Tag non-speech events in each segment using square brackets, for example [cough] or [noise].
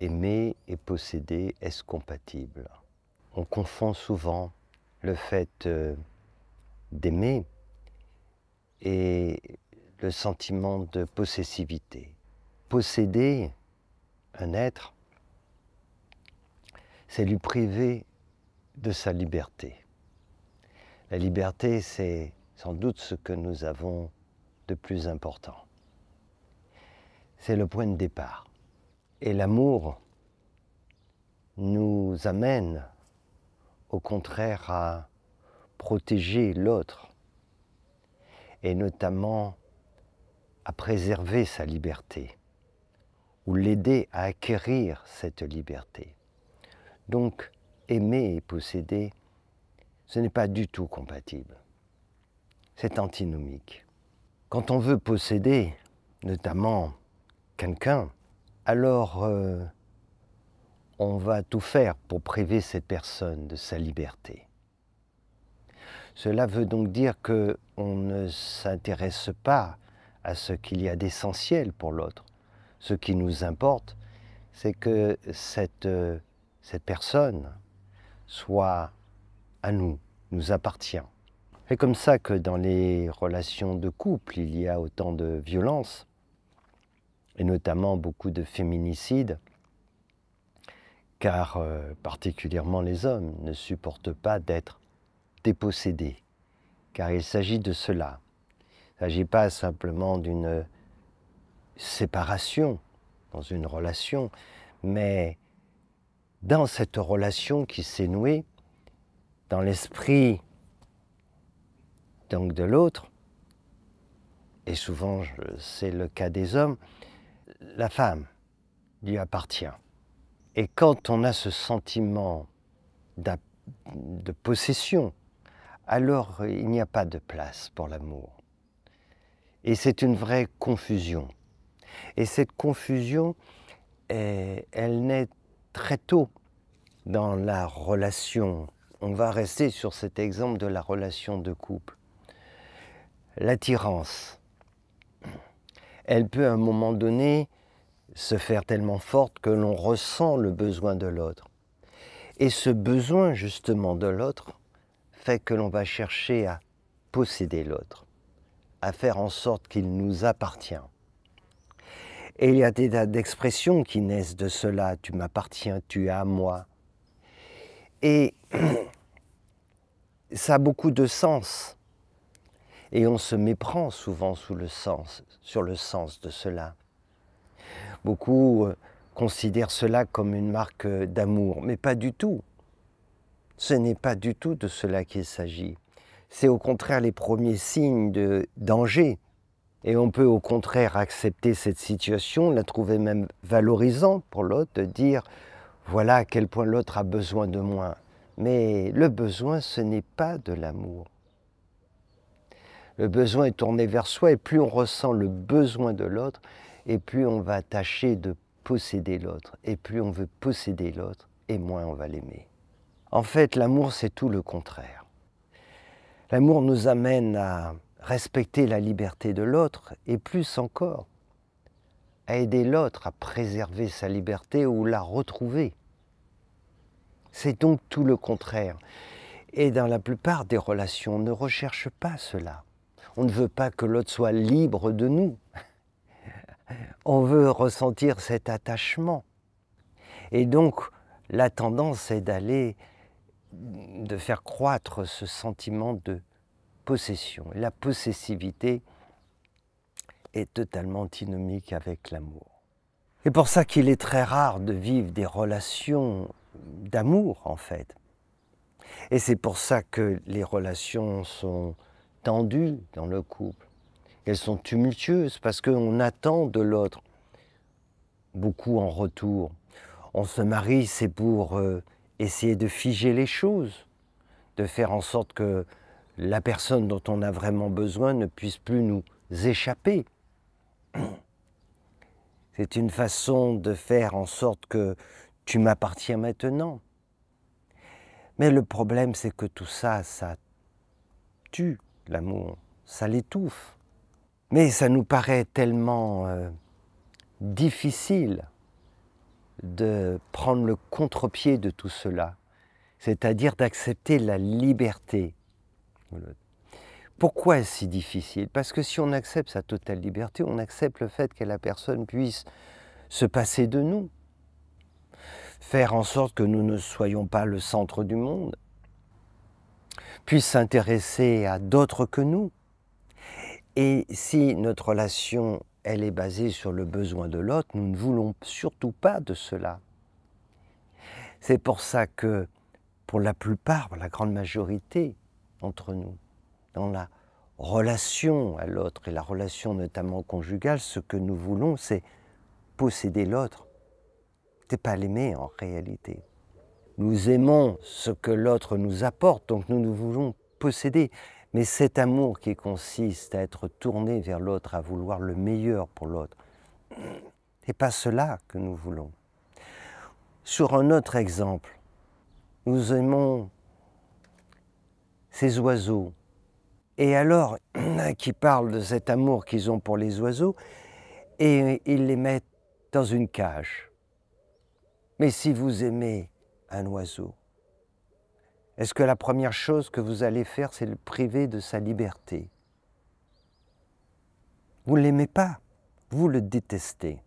aimer et posséder, est-ce compatible On confond souvent le fait euh, d'aimer et le sentiment de possessivité. Posséder un être, c'est lui priver de sa liberté. La liberté, c'est sans doute ce que nous avons de plus important. C'est le point de départ. Et l'amour nous amène au contraire à protéger l'autre et notamment à préserver sa liberté ou l'aider à acquérir cette liberté. Donc, aimer et posséder, ce n'est pas du tout compatible. C'est antinomique. Quand on veut posséder, notamment quelqu'un, alors euh, on va tout faire pour priver cette personne de sa liberté. Cela veut donc dire que on ne s'intéresse pas à ce qu'il y a d'essentiel pour l'autre. Ce qui nous importe, c'est que cette, euh, cette personne soit à nous, nous appartient. C'est comme ça que dans les relations de couple, il y a autant de violence, et notamment beaucoup de féminicides, car euh, particulièrement les hommes ne supportent pas d'être dépossédés, car il s'agit de cela. Il ne s'agit pas simplement d'une séparation dans une relation, mais dans cette relation qui s'est nouée, dans l'esprit donc de l'autre, et souvent c'est le cas des hommes, la femme lui appartient. Et quand on a ce sentiment de possession, alors il n'y a pas de place pour l'amour. Et c'est une vraie confusion. Et cette confusion, eh, elle naît très tôt dans la relation. On va rester sur cet exemple de la relation de couple. L'attirance elle peut à un moment donné se faire tellement forte que l'on ressent le besoin de l'autre. Et ce besoin justement de l'autre fait que l'on va chercher à posséder l'autre, à faire en sorte qu'il nous appartient. Et il y a des tas d'expressions qui naissent de cela, tu m'appartiens, tu es à moi. Et [clears throat] ça a beaucoup de sens. Et on se méprend souvent sur le sens de cela. Beaucoup euh, considèrent cela comme une marque euh, d'amour, mais pas du tout. Ce n'est pas du tout de cela qu'il s'agit. C'est au contraire les premiers signes de danger. Et on peut au contraire accepter cette situation, la trouver même valorisante pour l'autre, de dire voilà à quel point l'autre a besoin de moi. Mais le besoin, ce n'est pas de l'amour. Le besoin est tourné vers soi et plus on ressent le besoin de l'autre et plus on va tâcher de posséder l'autre. Et plus on veut posséder l'autre et moins on va l'aimer. En fait, l'amour, c'est tout le contraire. L'amour nous amène à respecter la liberté de l'autre et plus encore, à aider l'autre à préserver sa liberté ou la retrouver. C'est donc tout le contraire. Et dans la plupart des relations, on ne recherche pas cela. On ne veut pas que l'autre soit libre de nous. On veut ressentir cet attachement. Et donc, la tendance est d'aller, de faire croître ce sentiment de possession. La possessivité est totalement antinomique avec l'amour. Et pour ça qu'il est très rare de vivre des relations d'amour, en fait. Et c'est pour ça que les relations sont tendues dans le couple. Elles sont tumultueuses parce qu'on attend de l'autre beaucoup en retour. On se marie, c'est pour euh, essayer de figer les choses, de faire en sorte que la personne dont on a vraiment besoin ne puisse plus nous échapper. [clears throat] C'est une façon de faire en sorte que tu m'appartiens maintenant. Mais le problème, c'est que tout ça, ça tue l'amour, ça l'étouffe. Mais ça nous paraît tellement euh, difficile de prendre le contre-pied de tout cela, c'est-à-dire d'accepter la liberté. Pourquoi est-ce si difficile Parce que si on accepte sa totale liberté, on accepte le fait que la personne puisse se passer de nous, faire en sorte que nous ne soyons pas le centre du monde, puissent s'intéresser à d'autres que nous. Et si notre relation, elle est basée sur le besoin de l'autre, nous ne voulons surtout pas de cela. C'est pour ça que, pour la plupart, la grande majorité entre nous, dans la relation à l'autre et la relation notamment conjugale, ce que nous voulons, c'est posséder l'autre. C'est pas l'aimer en réalité. Nous aimons ce que l'autre nous apporte, donc nous nous voulons posséder. Mais cet amour qui consiste à être tourné vers l'autre, à vouloir le meilleur pour l'autre, n'est [clears throat] pas cela que nous voulons. Sur un autre exemple, nous aimons ces oiseaux. Et alors, [clears throat] qui parle de cet amour qu'ils ont pour les oiseaux, et ils les mettent dans une cage. Mais si vous aimez un oiseau Est-ce que la première chose que vous allez faire, c'est le priver de sa liberté Vous ne l'aimez pas, vous le détestez.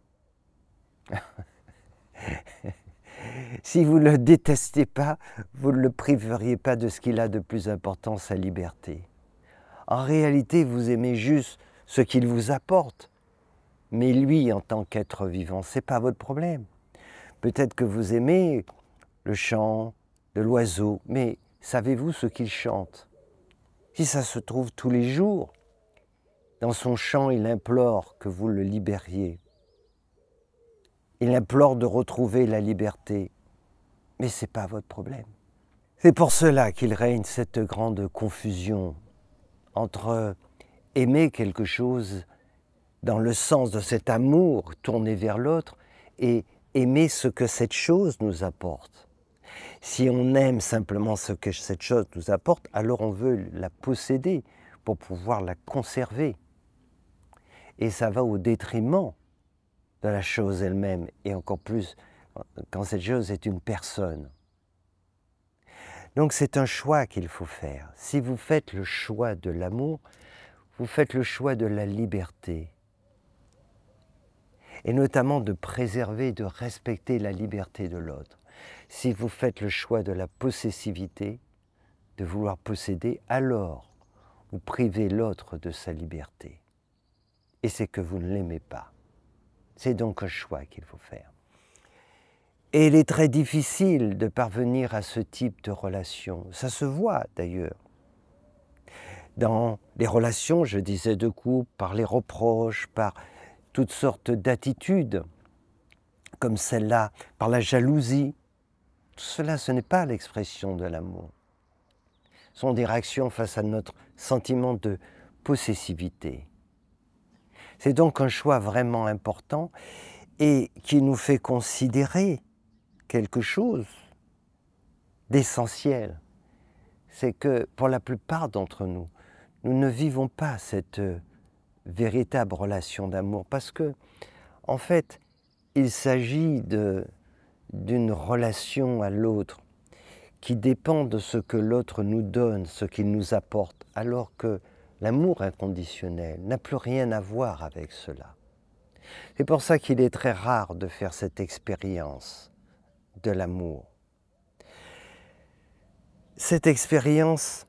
[laughs] si vous ne le détestez pas, vous ne le priveriez pas de ce qu'il a de plus important, sa liberté. En réalité, vous aimez juste ce qu'il vous apporte. Mais lui, en tant qu'être vivant, ce n'est pas votre problème. Peut-être que vous aimez le chant de l'oiseau, mais savez-vous ce qu'il chante Si ça se trouve tous les jours, dans son chant, il implore que vous le libériez. Il implore de retrouver la liberté. Mais ce n'est pas votre problème. C'est pour cela qu'il règne cette grande confusion entre aimer quelque chose dans le sens de cet amour tourné vers l'autre et aimer ce que cette chose nous apporte. Si on aime simplement ce que cette chose nous apporte, alors on veut la posséder pour pouvoir la conserver. Et ça va au détriment de la chose elle-même, et encore plus quand cette chose est une personne. Donc c'est un choix qu'il faut faire. Si vous faites le choix de l'amour, vous faites le choix de la liberté. Et notamment de préserver, de respecter la liberté de l'autre. Si vous faites le choix de la possessivité, de vouloir posséder, alors vous privez l'autre de sa liberté. Et c'est que vous ne l'aimez pas. C'est donc un choix qu'il faut faire. Et il est très difficile de parvenir à ce type de relation. Ça se voit d'ailleurs. Dans les relations, je disais, de coup, par les reproches, par toutes sortes d'attitudes, comme celle-là, par la jalousie, tout cela, ce n'est pas l'expression de l'amour. Ce sont des réactions face à notre sentiment de possessivité. C'est donc un choix vraiment important et qui nous fait considérer quelque chose d'essentiel. C'est que pour la plupart d'entre nous, nous ne vivons pas cette euh, véritable relation d'amour parce que, en fait, il s'agit de d'une relation à l'autre qui dépend de ce que l'autre nous donne, ce qu'il nous apporte, alors que l'amour inconditionnel n'a plus rien à voir avec cela. C'est pour ça qu'il est très rare de faire cette expérience de l'amour. Cette expérience,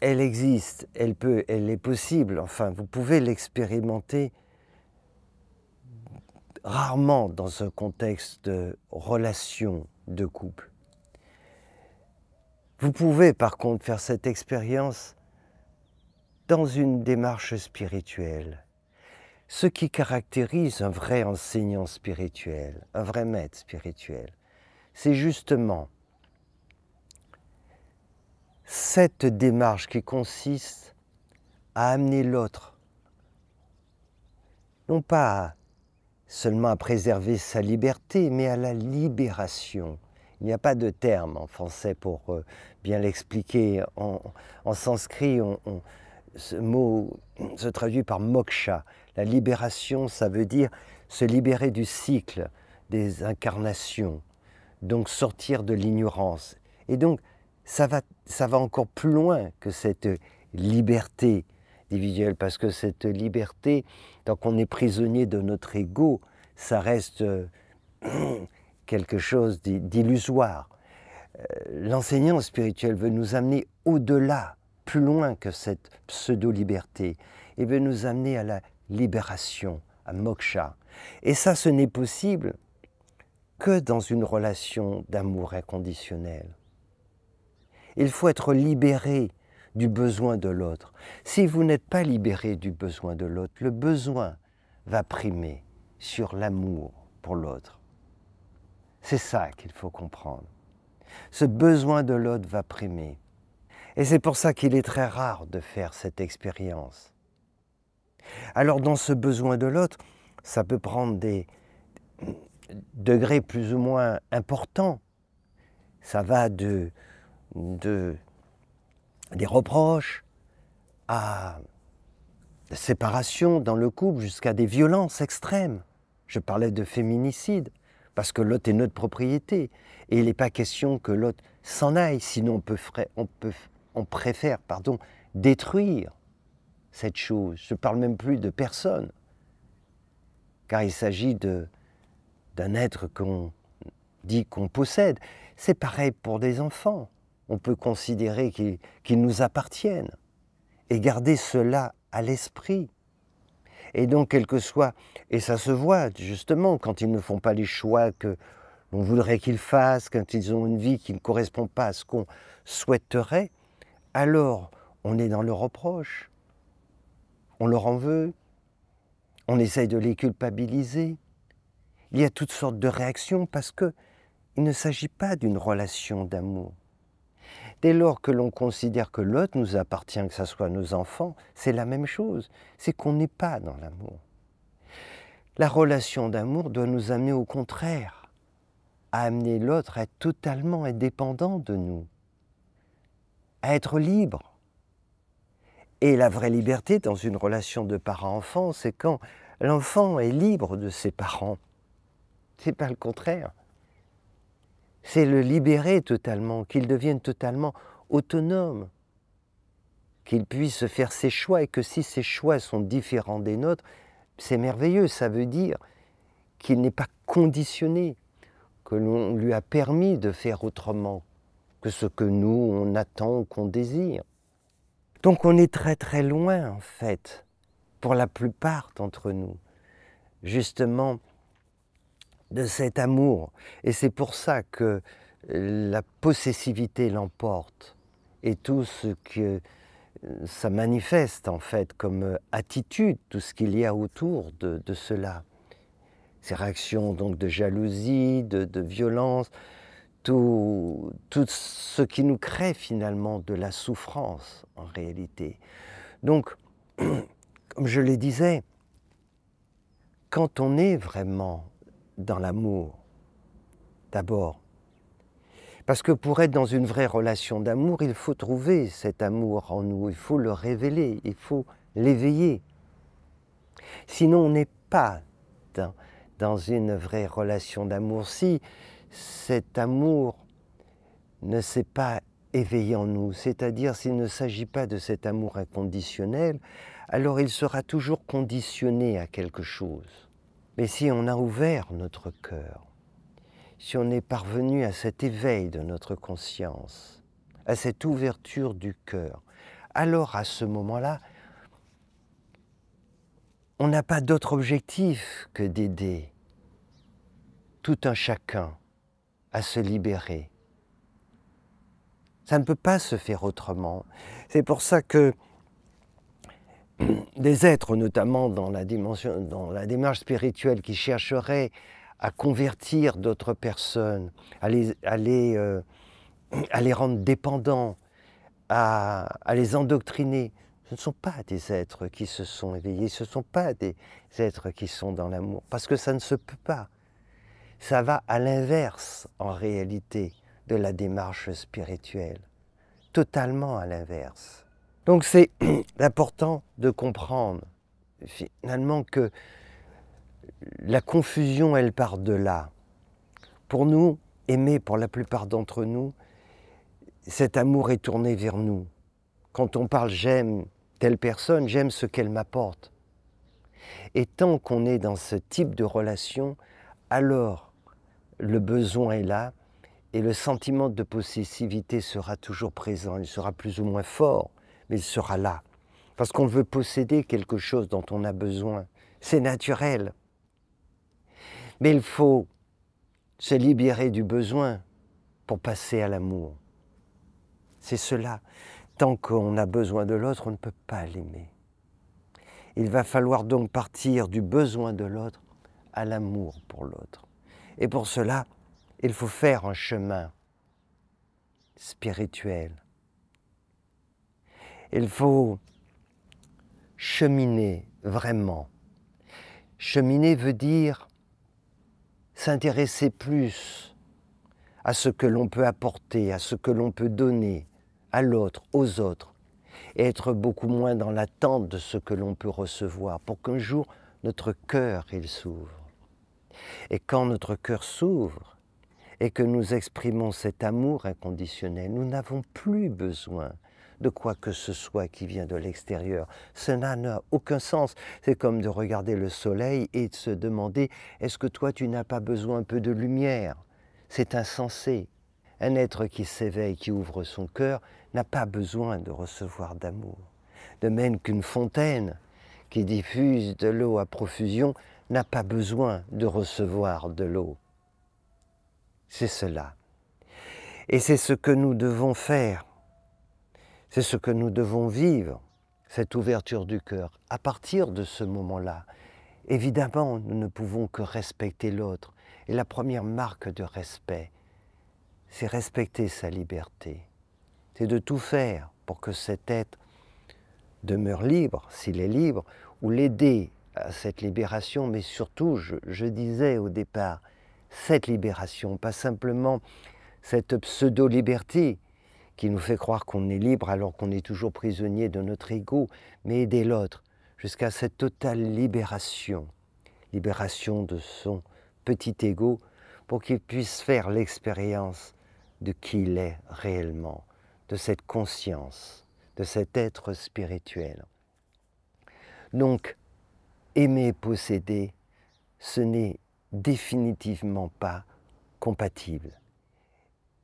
elle existe, elle peut, elle est possible. Enfin, vous pouvez l'expérimenter rarement dans un contexte de relation de couple. Vous pouvez par contre faire cette expérience dans une démarche spirituelle. Ce qui caractérise un vrai enseignant spirituel, un vrai maître spirituel, c'est justement cette démarche qui consiste à amener l'autre, non pas à seulement à préserver sa liberté, mais à la libération. Il n'y a pas de terme en français pour euh, bien l'expliquer. En, sanskrit, ce mot se traduit par moksha. La libération, ça veut dire se libérer du cycle des incarnations, donc sortir de l'ignorance. Et donc, ça va encore plus loin que cette liberté parce que cette liberté, tant qu'on est prisonnier de notre ego, ça reste euh, [clears throat] quelque chose d'illusoire. Euh, l'enseignant spirituel veut nous amener au-delà, plus loin que cette pseudo-liberté, et veut nous amener à la libération, à moksha. Et ça, ce n'est possible que dans une relation d'amour inconditionnel. Il faut être libéré du besoin de l'autre. Si vous n'êtes pas libéré du besoin de l'autre, le besoin va primer sur l'amour pour l'autre. C'est ça qu'il faut comprendre. Ce besoin de l'autre va primer. Et c'est pour ça qu'il est très rare de faire cette expérience. Alors dans ce besoin de l'autre, ça peut prendre des degrés plus ou moins importants. Ça va de, de des reproches, à séparation séparation dans le couple, jusqu'à des violences extrêmes. Je parlais de féminicide, parce que l'autre est notre propriété, et il n'est pas question que l'autre s'en aille, sinon on, peut, on, peut, on préfère pardon, détruire cette chose. Je ne parle même plus de personne, car il s'agit d'un être qu'on dit qu'on possède. C'est pareil pour des enfants on peut considérer qu'ils nous appartiennent et garder cela à l'esprit. Et donc, quel que soit, et ça se voit justement quand ils ne font pas les choix que l'on voudrait qu'ils fassent, quand ils ont une vie qui ne correspond pas à ce qu'on souhaiterait, alors on est dans le reproche, on leur en veut, on essaye de les culpabiliser. Il y a toutes sortes de réactions parce que il ne s'agit pas d'une relation d'amour. Dès lors que l'on considère que l'autre nous appartient, que ce soit nos enfants, c'est la même chose. C'est qu'on n'est pas dans l'amour. La relation d'amour doit nous amener au contraire, à amener l'autre à être totalement indépendant de nous, à être libre. Et la vraie liberté dans une relation de parent-enfant, c'est quand l'enfant est libre de ses parents. C'est pas le contraire c'est le libérer totalement, qu'il devienne totalement autonome, qu'il puisse faire ses choix et que si ses choix sont différents des nôtres, c'est merveilleux, ça veut dire qu'il n'est pas conditionné, que l'on lui a permis de faire autrement que ce que nous, on attend ou qu'on désire. Donc on est très très loin en fait, pour la plupart d'entre nous, justement de cet amour. Et c'est pour ça que euh, la possessivité l'emporte et tout ce que euh, ça manifeste en fait comme euh, attitude, tout ce qu'il y a autour de, cela. Ces réactions donc de jalousie, de, violence, tout, tout ce qui nous crée finalement de la souffrance en réalité. Donc, [clears throat] comme je le disais, quand on est vraiment dans l'amour, d'abord. Parce que pour être dans une vraie relation d'amour, il faut trouver cet amour en nous, il faut le révéler, il faut l'éveiller. Sinon, on n'est pas dans, une vraie relation d'amour. Si cet amour ne s'est pas éveillé en nous, c'est-à-dire s'il ne s'agit pas de cet amour inconditionnel, alors il sera toujours conditionné à quelque chose. Mais si on a ouvert notre cœur, si on est parvenu à cet éveil de notre conscience, à cette ouverture du cœur, alors à ce moment-là, on n'a pas d'autre objectif que d'aider tout un chacun à se libérer. Ça ne peut pas se faire autrement. C'est pour ça que [clears throat] des êtres, notamment dans la, dans la démarche spirituelle, qui chercheraient à convertir d'autres personnes, euh, [clears throat] à les, rendre dépendants, à, à, les endoctriner. Ce ne sont pas des êtres qui se sont éveillés, ce ne sont pas des êtres qui sont dans l'amour, parce que ça ne se peut pas. Ça va à l'inverse, en réalité, de la démarche spirituelle, totalement à l'inverse. Donc c'est [clears throat] important de comprendre finalement que la confusion, elle part de là. Pour nous, aimer, pour la plupart d'entre nous, cet amour est tourné vers nous. Quand on parle j'aime telle personne, j'aime ce qu'elle m'apporte. Et tant qu'on est dans ce type de relation, alors le besoin est là et le sentiment de possessivité sera toujours présent, il sera plus ou moins fort il sera là. Parce qu'on veut posséder quelque chose dont on a besoin. C'est naturel. Mais il faut se libérer du besoin pour passer à l'amour. C'est cela. Tant qu'on a besoin de l'autre, on ne peut pas l'aimer. Il va falloir donc partir du besoin de l'autre à l'amour pour l'autre. Et pour cela, il faut faire un chemin spirituel, il faut cheminer vraiment. Cheminer veut dire s'intéresser plus à ce que l'on peut apporter, à ce que l'on peut donner à l'autre, aux autres, et être beaucoup moins dans l'attente de ce que l'on peut recevoir, pour qu'un jour notre cœur il s'ouvre. Et quand notre cœur s'ouvre et que nous exprimons cet amour inconditionnel, nous n'avons plus besoin de quoi que ce soit qui vient de l'extérieur. Cela n'a aucun sens. C'est comme de regarder le soleil et de se demander est-ce que toi tu n'as pas besoin un peu de lumière C'est insensé. Un être qui s'éveille, qui ouvre son cœur, n'a pas besoin de recevoir d'amour. De même qu'une fontaine qui diffuse de l'eau à profusion n'a pas besoin de recevoir de l'eau. C'est cela. Et c'est ce que nous devons faire c'est ce que nous devons vivre, cette ouverture du cœur. À partir de ce moment-là, évidemment, nous ne pouvons que respecter l'autre. Et la première marque de respect, c'est respecter sa liberté. C'est de tout faire pour que cet être demeure libre, s'il est libre, ou l'aider à cette libération, mais surtout, je, je, disais au départ, cette libération, pas simplement cette pseudo-liberté, qui nous fait croire qu'on est libre alors qu'on est toujours prisonnier de notre ego, mais aider l'autre jusqu'à cette totale libération, libération de son petit ego pour qu'il puisse faire l'expérience de qui il est réellement, de cette conscience, de cet être spirituel. Donc, aimer et posséder, ce n'est définitivement pas compatible.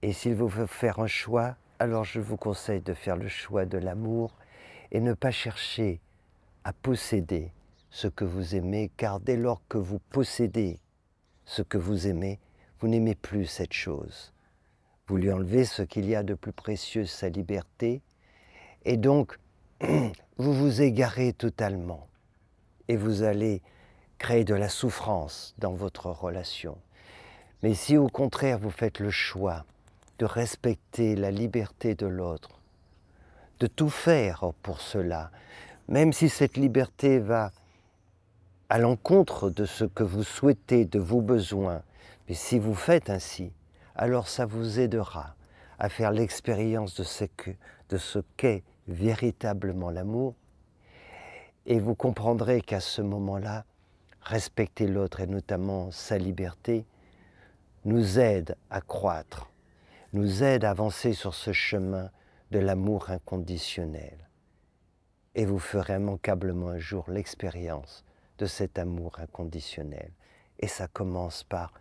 Et s'il vous faut faire un choix, alors je vous conseille de faire le choix de l'amour et ne pas chercher à posséder ce que vous aimez, car dès lors que vous possédez ce que vous aimez, vous n'aimez plus cette chose. Vous lui enlevez ce qu'il y a de plus précieux, sa liberté, et donc [clears throat] vous vous égarez totalement et vous allez créer de la souffrance dans votre relation. Mais si au contraire vous faites le choix de respecter la liberté de l'autre, de tout faire pour cela, même si cette liberté va à l'encontre de ce que vous souhaitez, de vos besoins. Mais si vous faites ainsi, alors ça vous aidera à faire l'expérience de ce ce qu'est véritablement l'amour, et vous comprendrez qu'à ce moment-là, respecter l'autre et notamment sa liberté nous aide à croître nous aide à avancer sur ce chemin de l'amour inconditionnel. Et vous ferez manquablement un jour l'expérience de cet amour inconditionnel. Et ça commence par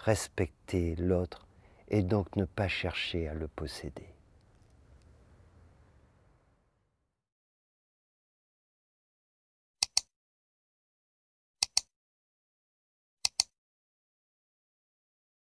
respecter l'autre et donc ne pas chercher à le posséder.